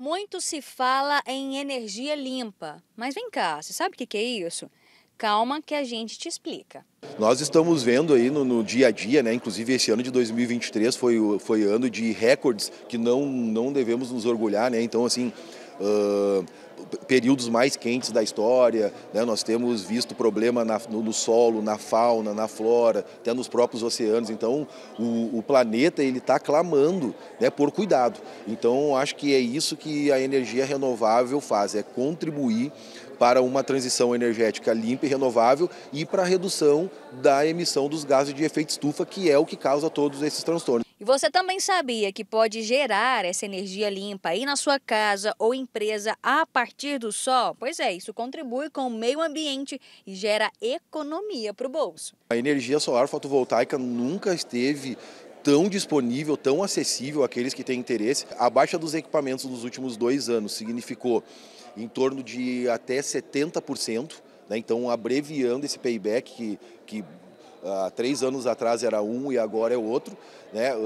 Muito se fala em energia limpa, mas vem cá, você sabe o que é isso? Calma que a gente te explica. Nós estamos vendo aí no, no, dia a dia, né? inclusive esse ano de 2023 foi, foi ano de recordes que não, não devemos nos orgulhar. Né? Então, assim, Uh, períodos mais quentes da história, né? nós temos visto problema na, no, no, solo, na fauna, na flora, até nos próprios oceanos. Então, o, o planeta ele está clamando né, por cuidado. Então, acho que é isso que a energia renovável faz, é contribuir para uma transição energética limpa e renovável e para a redução da emissão dos gases de efeito estufa, que é o que causa todos esses transtornos. E você também sabia que pode gerar essa energia limpa aí na sua casa ou empresa a partir do sol? Pois é, isso contribui com o meio ambiente e gera economia para o bolso. A energia solar fotovoltaica nunca esteve tão disponível, tão acessível àqueles que têm interesse. A baixa dos equipamentos nos últimos dois anos significou em torno de até 70%. Né? Então, abreviando esse payback que, que Há ah, três anos atrás era um e agora é outro. Né? Ah,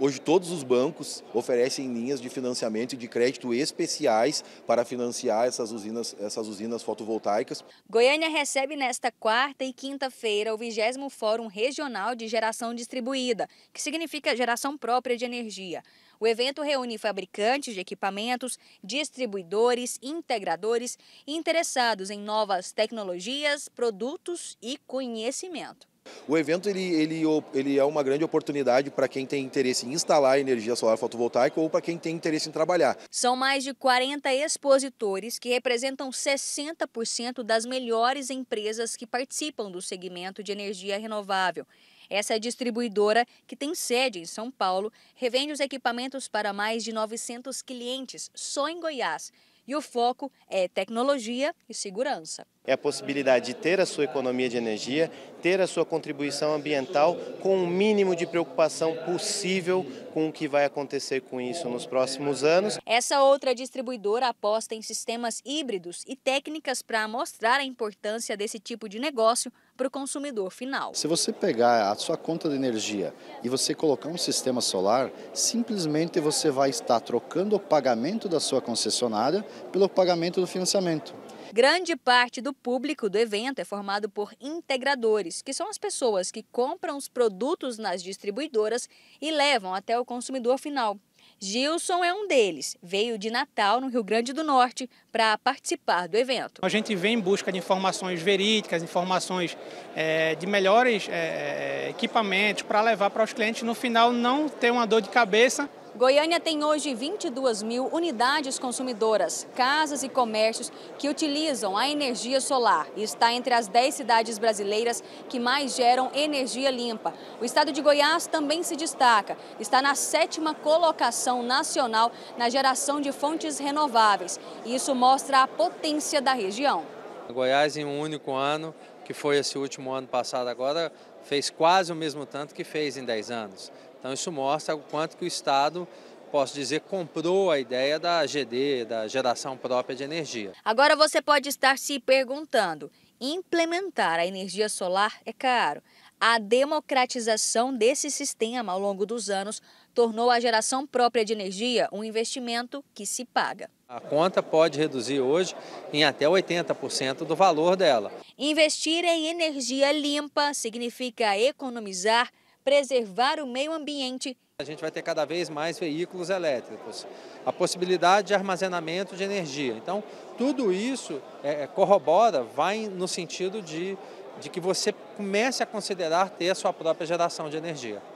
hoje todos os bancos oferecem linhas de financiamento e de crédito especiais para financiar essas usinas, essas usinas fotovoltaicas. Goiânia recebe nesta quarta e quinta-feira o 20 Fórum Regional de Geração Distribuída, que significa geração própria de energia. O evento reúne fabricantes de equipamentos, distribuidores, integradores interessados em novas tecnologias, produtos e conhecimento. O evento ele, ele, ele é uma grande oportunidade para quem tem interesse em instalar energia solar fotovoltaica ou para quem tem interesse em trabalhar. São mais de 40 expositores que representam 60% das melhores empresas que participam do segmento de energia renovável. Essa é distribuidora, que tem sede em São Paulo, revende os equipamentos para mais de 900 clientes só em Goiás. E o foco é tecnologia e segurança é a possibilidade de ter a sua economia de energia, ter a sua contribuição ambiental com o mínimo de preocupação possível com o que vai acontecer com isso nos próximos anos. Essa outra distribuidora aposta em sistemas híbridos e técnicas para mostrar a importância desse tipo de negócio para o consumidor final. Se você pegar a sua conta de energia e você colocar um sistema solar, simplesmente você vai estar trocando o pagamento da sua concessionária pelo pagamento do financiamento. Grande parte do público do evento é formado por integradores, que são as pessoas que compram os produtos nas distribuidoras e levam até o consumidor final. Gilson é um deles. Veio de Natal, no Rio Grande do Norte, para participar do evento. A gente vem em busca de informações verídicas, informações é, de melhores é, equipamentos para levar para os clientes no final não ter uma dor de cabeça Goiânia tem hoje 22 mil unidades consumidoras, casas e comércios que utilizam a energia solar e está entre as 10 cidades brasileiras que mais geram energia limpa. O estado de Goiás também se destaca, está na sétima colocação nacional na geração de fontes renováveis. E isso mostra a potência da região. Goiás, em um único ano, que foi esse último ano passado agora, fez quase o mesmo tanto que fez em 10 anos. Então isso mostra o quanto que o Estado posso dizer, comprou a ideia da GD, da geração própria de energia. Agora você pode estar se perguntando: implementar a energia solar é caro. A democratização desse sistema ao longo dos anos tornou a geração própria de energia um investimento que se paga. A conta pode reduzir hoje em até 80% do valor dela. Investir em energia limpa significa economizar preservar o meio ambiente. A gente vai ter cada vez mais veículos elétricos, a possibilidade de armazenamento de energia. Então, tudo isso é, é corrobora, vai no sentido de, de que você comece a considerar ter a sua própria geração de energia.